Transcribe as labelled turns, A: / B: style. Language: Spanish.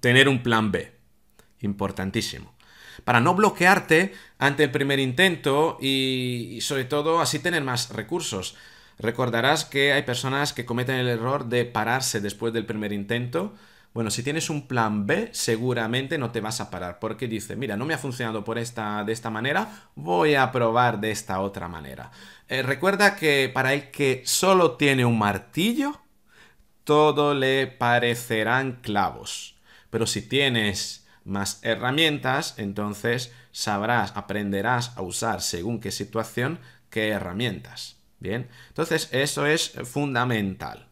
A: tener un plan B. Importantísimo. Para no bloquearte ante el primer intento y, sobre todo así tener más recursos. Recordarás que hay personas que cometen el error de pararse después del primer intento. Bueno, si tienes un plan B, seguramente no te vas a parar, porque dice, mira, no me ha funcionado por esta, de esta manera, voy a probar de esta otra manera. Eh, recuerda que para el que solo tiene un martillo, todo le parecerán clavos. Pero si tienes más herramientas, entonces sabrás, aprenderás a usar según qué situación, qué herramientas.
B: Bien, entonces eso es fundamental.